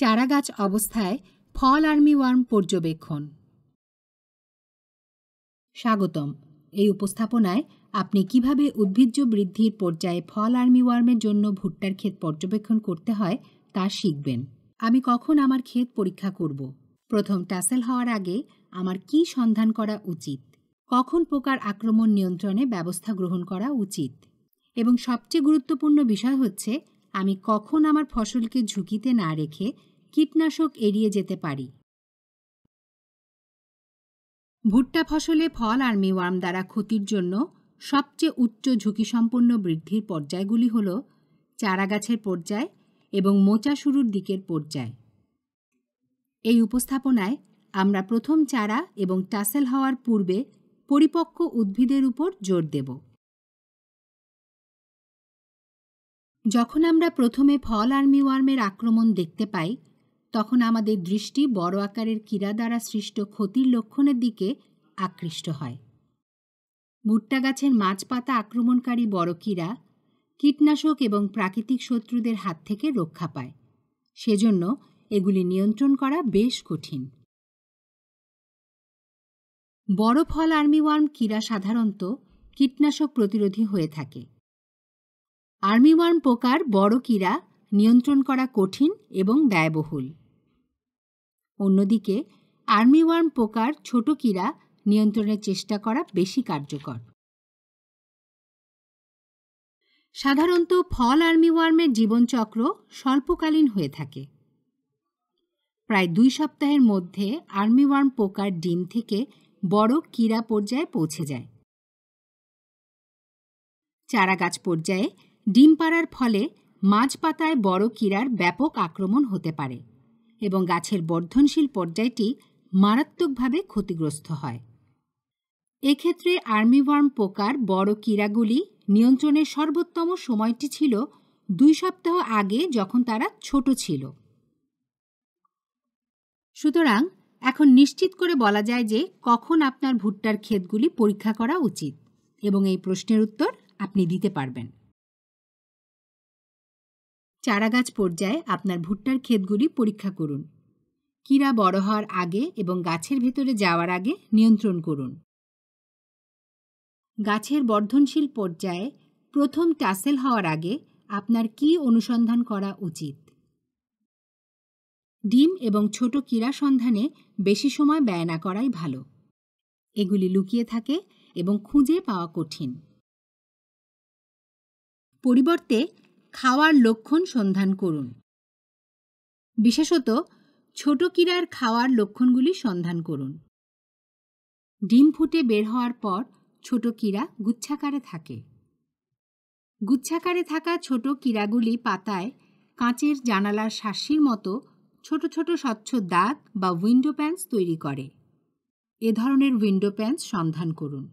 চারা গাছ অবস্থায় ফল আর্মি ওয়ার্ম পর্যবেক্ষণ স্বাগতম এই উপস্থাপনায় আপনি কিভাবে উদ্ভিজ্জ বৃদ্ধির পর্যায়ে ফল আর্মি ওয়ার্মের জন্য ভুট্টার ক্ষেত পর্যবেক্ষণ করতে হয় তা শিখবেন আমি কখন আমার ক্ষেত পরীক্ষা করব প্রথম টাসেল হওয়ার আগে আমার কি সন্ধান করা উচিত কখন পোকার আক্রমণ নিয়ন্ত্রণে ব্যবস্থা গ্রহণ করা উচিত এবং সবচেয়ে গুরুত্বপূর্ণ বিষয় হচ্ছে আমি কখন আমার ফসলকে ঝুঁকিতে না রেখে কীটনাশক এড়িয়ে যেতে পারি ভুট্টা ফসলে ফল আর মেওয়ার্ম দ্বারা ক্ষতির জন্য সবচেয়ে উচ্চ ঝুঁকিসম্পন্ন বৃদ্ধির পর্যায়গুলি হল চারাগাছের পর্যায় এবং মোচা শুরুর দিকের পর্যায় এই উপস্থাপনায় আমরা প্রথম চারা এবং টাসেল হওয়ার পূর্বে পরিপক্ক উদ্ভিদের উপর জোর দেব যখন আমরা প্রথমে ফল আর্মি ওয়ার্মের আক্রমণ দেখতে পাই তখন আমাদের দৃষ্টি বড় আকারের ক্রীড়া দ্বারা সৃষ্ট ক্ষতির লক্ষণের দিকে আকৃষ্ট হয় ভুট্টা গাছের মাছ পাতা আক্রমণকারী বড় কীরা কীটনাশক এবং প্রাকৃতিক শত্রুদের হাত থেকে রক্ষা পায় সেজন্য এগুলি নিয়ন্ত্রণ করা বেশ কঠিন বড় ফল আর্মি ওয়ার্ম কীরা সাধারণত কীটনাশক প্রতিরোধী হয়ে থাকে আর্মিওয়ার্ম পোকার বড় কীরা নিয়ন্ত্রণ করা কঠিন এবং ব্যয়বহুল অন্যদিকে আর্মিওয়ার্ম পোকার ছোট কীরা নিয়ন্ত্রণের চেষ্টা করা বেশি কার্যকর সাধারণত ফল আর্মিওয়ার্মের জীবনচক্র স্বল্পকালীন হয়ে থাকে প্রায় দুই সপ্তাহের মধ্যে আর্মিওয়ার্ম পোকার ডিম থেকে বড় কীরা পর্যায়ে পৌঁছে যায় চারাগাছ পর্যায়ে ডিম পাড়ার ফলে মাছ পাতায় বড় কিরার ব্যাপক আক্রমণ হতে পারে এবং গাছের বর্ধনশীল পর্যায়টি মারাত্মকভাবে ক্ষতিগ্রস্ত হয় এক্ষেত্রে আর্মিওয়ার্ম পোকার বড় কিরাগুলি নিয়ন্ত্রণের সর্বোত্তম সময়টি ছিল দুই সপ্তাহ আগে যখন তারা ছোট ছিল সুতরাং এখন নিশ্চিত করে বলা যায় যে কখন আপনার ভুট্টার ক্ষেতগুলি পরীক্ষা করা উচিত এবং এই প্রশ্নের উত্তর আপনি দিতে পারবেন চারাগাছ পর্যায়ে আপনার ভুট্টার ক্ষেতগুলি পরীক্ষা করুন কীরা বড় হওয়ার আগে এবং গাছের ভেতরে যাওয়ার আগে নিয়ন্ত্রণ করুন গাছের বর্ধনশীল পর্যায়ে প্রথম টাসেল হওয়ার আগে আপনার কি অনুসন্ধান করা উচিত ডিম এবং ছোট কীরা সন্ধানে বেশি সময় ব্যয় না করাই ভালো এগুলি লুকিয়ে থাকে এবং খুঁজে পাওয়া কঠিন পরিবর্তে খাওয়ার লক্ষণ সন্ধান করুন বিশেষত ছোট কিরার খাওয়ার লক্ষণগুলি সন্ধান করুন ডিম ফুটে বের হওয়ার পর ছোট কিরা গুচ্ছাকারে থাকে গুচ্ছাকারে থাকা ছোট কিরাগুলি পাতায় কাঁচের জানালার শাসির মতো ছোট ছোট স্বচ্ছ দাগ বা উইন্ডো প্যান্স তৈরি করে এ ধরনের উইন্ডো প্যান্স সন্ধান করুন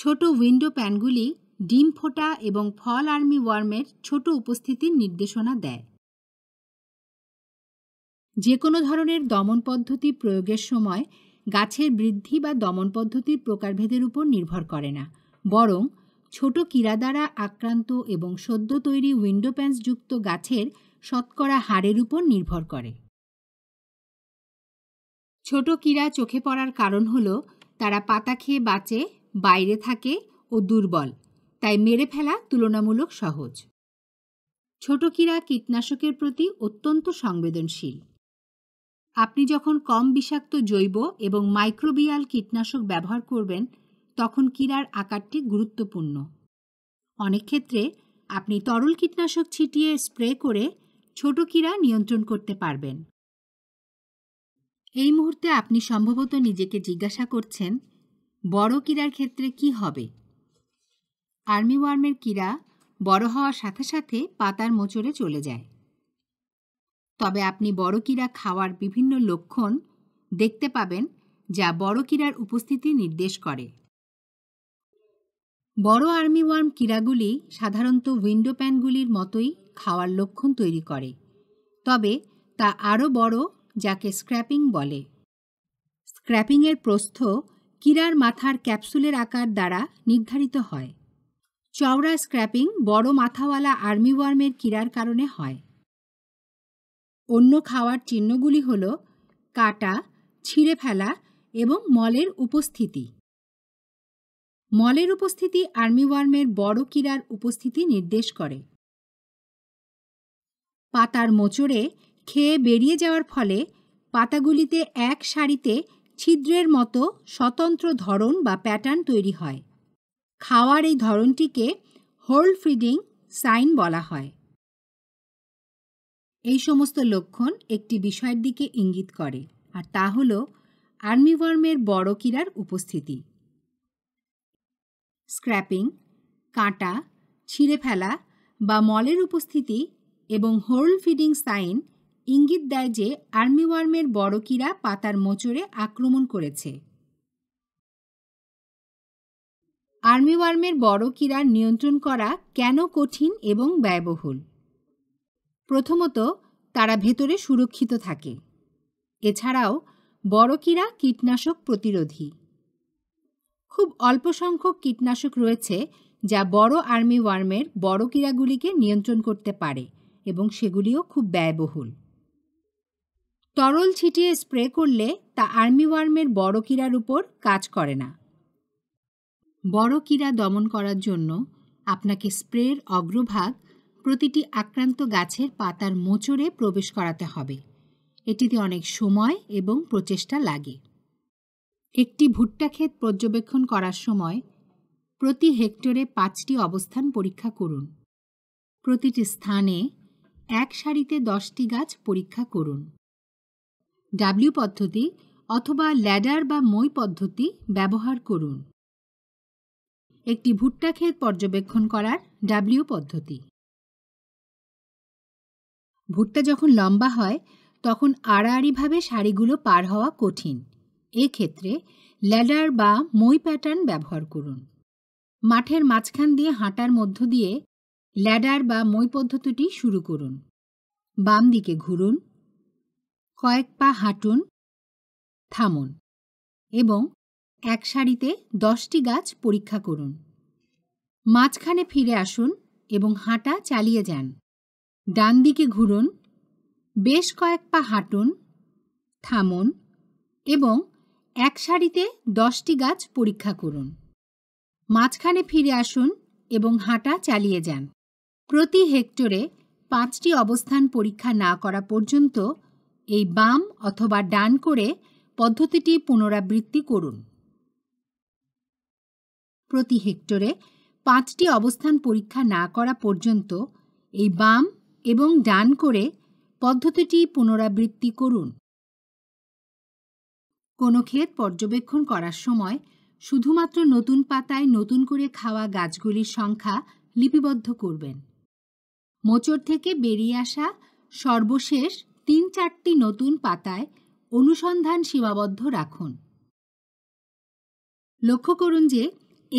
ছোট উইন্ডো প্যানগুলি ডিম ফোটা এবং ফল আর্মি ওয়ার্মের ছোট উপস্থিতির নির্দেশনা দেয় যে কোনো ধরনের দমন পদ্ধতি প্রয়োগের সময় গাছের বৃদ্ধি বা দমন পদ্ধতির প্রকারভেদের উপর নির্ভর করে না বরং ছোট কীরা দ্বারা আক্রান্ত এবং সদ্য তৈরি উইন্ডো যুক্ত গাছের শতকরা হারের উপর নির্ভর করে ছোট কীরা চোখে পড়ার কারণ হল তারা পাতা খেয়ে বাঁচে বাইরে থাকে ও দুর্বল তাই মেরে ফেলা তুলনামূলক সহজ ছোট ছোটকিরা কীটনাশকের প্রতি অত্যন্ত সংবেদনশীল আপনি যখন কম বিষাক্ত জৈব এবং মাইক্রোবিয়াল কীটনাশক ব্যবহার করবেন তখন কিরার আকারটি গুরুত্বপূর্ণ অনেক ক্ষেত্রে আপনি তরল কীটনাশক ছিটিয়ে স্প্রে করে ছোট কিরা নিয়ন্ত্রণ করতে পারবেন এই মুহূর্তে আপনি সম্ভবত নিজেকে জিজ্ঞাসা করছেন বড় কিরার ক্ষেত্রে কি হবে আর্মি ওয়ার্মের কীরা বড় হওয়ার সাথে সাথে পাতার মোচড়ে চলে যায় তবে আপনি বড় কীরা খাওয়ার বিভিন্ন লক্ষণ দেখতে পাবেন যা বড় কীরার উপস্থিতি নির্দেশ করে বড় ওয়ার্ম কীরাগুলি সাধারণত উইন্ডো প্যানগুলির মতোই খাওয়ার লক্ষণ তৈরি করে তবে তা আরও বড় যাকে স্ক্র্যাপিং বলে স্ক্র্যাপিংয়ের প্রস্থ কীরার মাথার ক্যাপসুলের আকার দ্বারা নির্ধারিত হয় চওড়া স্ক্র্যাপিং বড় মাথাওয়ালা আর্মি ওয়ার্মের কিরার কারণে হয় অন্য খাওয়ার চিহ্নগুলি হল কাটা ছিঁড়ে ফেলা এবং মলের উপস্থিতি মলের উপস্থিতি আর্মি ওয়ার্মের বড় কিরার উপস্থিতি নির্দেশ করে পাতার মোচড়ে খেয়ে বেরিয়ে যাওয়ার ফলে পাতাগুলিতে এক সারিতে ছিদ্রের মতো স্বতন্ত্র ধরন বা প্যাটার্ন তৈরি হয় খাওয়ার এই ধরনটিকে হোল্ড ফিডিং সাইন বলা হয় এই সমস্ত লক্ষণ একটি বিষয়ের দিকে ইঙ্গিত করে আর তা হল আর্মিওয়ার্মের বড় কিরার উপস্থিতি স্ক্র্যাপিং কাঁটা ছিঁড়ে ফেলা বা মলের উপস্থিতি এবং হোল ফিডিং সাইন ইঙ্গিত দেয় যে আর্মিওয়ার্মের বড় কিরা পাতার মোচড়ে আক্রমণ করেছে আর্মিওয়ার্মের বড় কিরার নিয়ন্ত্রণ করা কেন কঠিন এবং ব্যয়বহুল প্রথমত তারা ভেতরে সুরক্ষিত থাকে এছাড়াও বড় কিরা কীটনাশক প্রতিরোধী খুব অল্প সংখ্যক কীটনাশক রয়েছে যা বড় আর্মি ওয়ার্মের বড় কিরাগুলিকে নিয়ন্ত্রণ করতে পারে এবং সেগুলিও খুব ব্যয়বহুল তরল ছিটিয়ে স্প্রে করলে তা আর্মি ওয়ার্মের বড় কিরার উপর কাজ করে না বড় কীরা দমন করার জন্য আপনাকে স্প্রের অগ্রভাগ প্রতিটি আক্রান্ত গাছের পাতার মোচড়ে প্রবেশ করাতে হবে এটিতে অনেক সময় এবং প্রচেষ্টা লাগে একটি ভুট্টা ক্ষেত পর্যবেক্ষণ করার সময় প্রতি হেক্টরে পাঁচটি অবস্থান পরীক্ষা করুন প্রতিটি স্থানে এক সারিতে দশটি গাছ পরীক্ষা করুন ডাব্লিউ পদ্ধতি অথবা ল্যাডার বা মই পদ্ধতি ব্যবহার করুন একটি ভুট্টা ক্ষেত পর্যবেক্ষণ করার ডাব্লিউ পদ্ধতি ভুট্টা যখন লম্বা হয় তখন আড়াআড়িভাবে শাড়িগুলো পার হওয়া কঠিন এক্ষেত্রে ল্যাডার বা মই প্যাটার্ন ব্যবহার করুন মাঠের মাঝখান দিয়ে হাঁটার মধ্য দিয়ে ল্যাডার বা মই পদ্ধতিটি শুরু করুন বাম দিকে ঘুরুন কয়েক পা হাঁটুন থামুন এবং এক সারিতে দশটি গাছ পরীক্ষা করুন মাঝখানে ফিরে আসুন এবং হাঁটা চালিয়ে যান ডান দিকে ঘুরুন বেশ কয়েক পা হাঁটুন থামুন এবং এক সারিতে দশটি গাছ পরীক্ষা করুন মাঝখানে ফিরে আসুন এবং হাঁটা চালিয়ে যান প্রতি হেক্টরে পাঁচটি অবস্থান পরীক্ষা না করা পর্যন্ত এই বাম অথবা ডান করে পদ্ধতিটি পুনরাবৃত্তি করুন প্রতি হেক্টরে পাঁচটি অবস্থান পরীক্ষা না করা পর্যন্ত এই বাম এবং ডান করে পদ্ধতিটি পুনরাবৃত্তি করুন কোনো ক্ষেত পর্যবেক্ষণ করার সময় শুধুমাত্র নতুন পাতায় নতুন করে খাওয়া গাছগুলির সংখ্যা লিপিবদ্ধ করবেন মোচড় থেকে বেরিয়ে আসা সর্বশেষ তিন চারটি নতুন পাতায় অনুসন্ধান সীমাবদ্ধ রাখুন লক্ষ্য করুন যে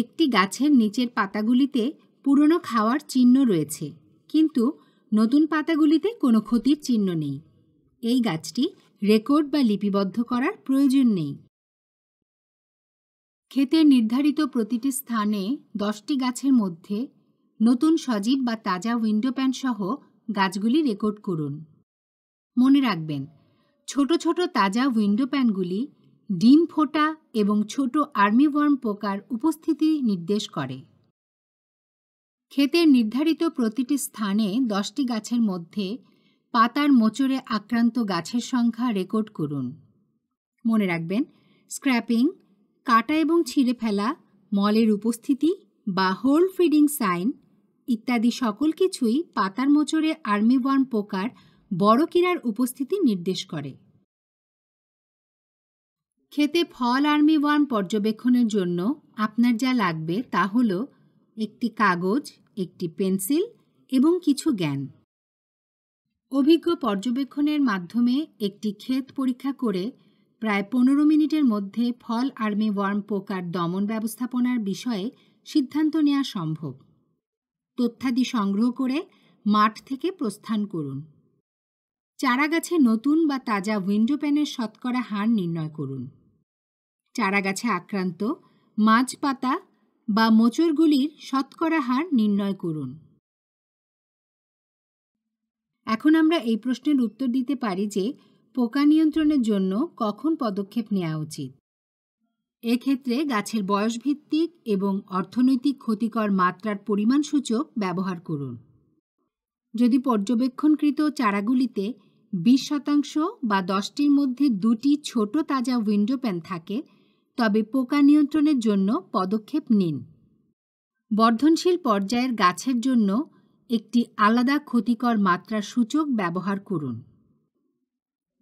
একটি গাছের নিচের পাতাগুলিতে পুরনো খাওয়ার চিহ্ন রয়েছে কিন্তু নতুন পাতাগুলিতে কোনো ক্ষতির চিহ্ন নেই এই গাছটি রেকর্ড বা লিপিবদ্ধ করার প্রয়োজন নেই ক্ষেতের নির্ধারিত প্রতিটি স্থানে দশটি গাছের মধ্যে নতুন সজীব বা তাজা উইন্ডো প্যান সহ গাছগুলি রেকর্ড করুন মনে রাখবেন ছোট ছোট তাজা উইন্ডো প্যানগুলি ডিম ফোটা এবং ছোট আর্মিওয়ার্ম পোকার উপস্থিতি নির্দেশ করে ক্ষেতের নির্ধারিত প্রতিটি স্থানে দশটি গাছের মধ্যে পাতার মোচড়ে আক্রান্ত গাছের সংখ্যা রেকর্ড করুন মনে রাখবেন স্ক্র্যাপিং কাটা এবং ছিঁড়ে ফেলা মলের উপস্থিতি বা হোল ফিডিং সাইন ইত্যাদি সকল কিছুই পাতার মোচড়ে আর্মিওয়ার্ম পোকার বড় কিরার উপস্থিতি নির্দেশ করে খেতে ফল আর্মি ওয়ার্ম পর্যবেক্ষণের জন্য আপনার যা লাগবে তা হল একটি কাগজ একটি পেন্সিল এবং কিছু জ্ঞান অভিজ্ঞ পর্যবেক্ষণের মাধ্যমে একটি ক্ষেত পরীক্ষা করে প্রায় পনেরো মিনিটের মধ্যে ফল আর্মি ওয়ার্ম পোকার দমন ব্যবস্থাপনার বিষয়ে সিদ্ধান্ত নেওয়া সম্ভব তথ্যাদি সংগ্রহ করে মাঠ থেকে প্রস্থান করুন চারাগাছে নতুন বা তাজা উইন্ডো প্যানের শতকরা হার নির্ণয় করুন চারাগাছে আক্রান্ত মাছ পাতা বা মোচরগুলির শতকরা হার নির্ণয় করুন এখন আমরা এই প্রশ্নের উত্তর দিতে পারি যে পোকা নিয়ন্ত্রণের জন্য কখন পদক্ষেপ নেওয়া উচিত এক্ষেত্রে গাছের বয়সভিত্তিক এবং অর্থনৈতিক ক্ষতিকর মাত্রার পরিমাণ সূচক ব্যবহার করুন যদি পর্যবেক্ষণকৃত চারাগুলিতে বিশ শতাংশ বা দশটির মধ্যে দুটি ছোট তাজা উইন্ডো প্যান থাকে তবে পোকা নিয়ন্ত্রণের জন্য পদক্ষেপ নিন বর্ধনশীল পর্যায়ের গাছের জন্য একটি আলাদা ক্ষতিকর মাত্রা সূচক ব্যবহার করুন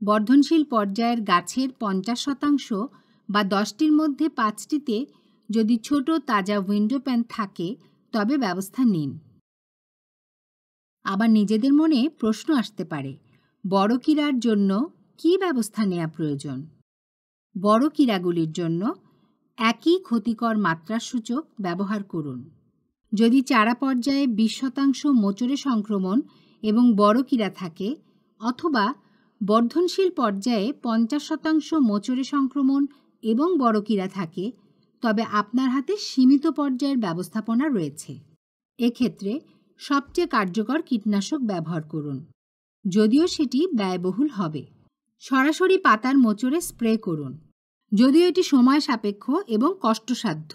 বর্ধনশীল পর্যায়ের গাছের পঞ্চাশ শতাংশ বা দশটির মধ্যে পাঁচটিতে যদি ছোট তাজা উইন্ডো প্যান থাকে তবে ব্যবস্থা নিন আবার নিজেদের মনে প্রশ্ন আসতে পারে বড় কিরার জন্য কি ব্যবস্থা নেওয়া প্রয়োজন বড় কীড়াগুলির জন্য একই ক্ষতিকর মাত্রাসূচক ব্যবহার করুন যদি চারা পর্যায়ে বিশ শতাংশ মোচরে সংক্রমণ এবং বড় কীড়া থাকে অথবা বর্ধনশীল পর্যায়ে পঞ্চাশ শতাংশ মোচরে সংক্রমণ এবং বড় কীড়া থাকে তবে আপনার হাতে সীমিত পর্যায়ের ব্যবস্থাপনা রয়েছে এক্ষেত্রে সবচেয়ে কার্যকর কীটনাশক ব্যবহার করুন যদিও সেটি ব্যয়বহুল হবে সরাসরি পাতার মোচড়ে স্প্রে করুন যদিও এটি সময় সাপেক্ষ এবং কষ্টসাধ্য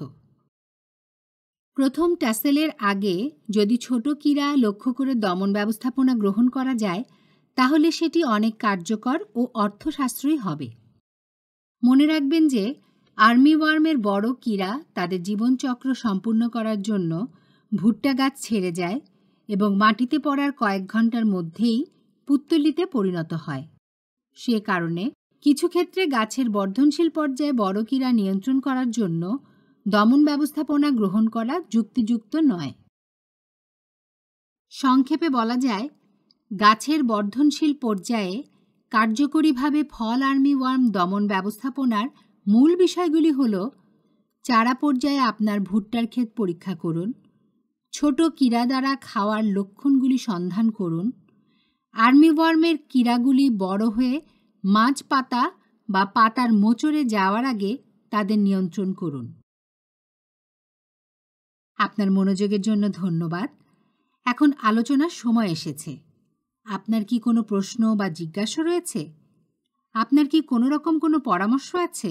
প্রথম ট্যাসেলের আগে যদি ছোট কীরা লক্ষ্য করে দমন ব্যবস্থাপনা গ্রহণ করা যায় তাহলে সেটি অনেক কার্যকর ও অর্থশাস্ত্রই হবে মনে রাখবেন যে আর্মি ওয়ার্মের বড় কীরা তাদের জীবনচক্র সম্পূর্ণ করার জন্য ভুট্টা গাছ ছেড়ে যায় এবং মাটিতে পড়ার কয়েক ঘন্টার মধ্যেই পুত্তলিতে পরিণত হয় সে কারণে কিছু ক্ষেত্রে গাছের বর্ধনশীল পর্যায়ে বড় কীরা নিয়ন্ত্রণ করার জন্য দমন ব্যবস্থাপনা গ্রহণ করা যুক্তিযুক্ত নয় সংক্ষেপে বলা যায় গাছের বর্ধনশীল পর্যায়ে কার্যকরীভাবে ফল আর্মি ওয়ার্ম দমন ব্যবস্থাপনার মূল বিষয়গুলি হল চারা পর্যায়ে আপনার ভুট্টার ক্ষেত পরীক্ষা করুন ছোট কীরা দ্বারা খাওয়ার লক্ষণগুলি সন্ধান করুন আর্মিওয়ার্মের কীড়াগুলি বড় হয়ে মাছ পাতা বা পাতার মোচড়ে যাওয়ার আগে তাদের নিয়ন্ত্রণ করুন আপনার মনোযোগের জন্য ধন্যবাদ এখন আলোচনার সময় এসেছে আপনার কি কোনো প্রশ্ন বা জিজ্ঞাসা রয়েছে আপনার কি কোনো রকম কোনো পরামর্শ আছে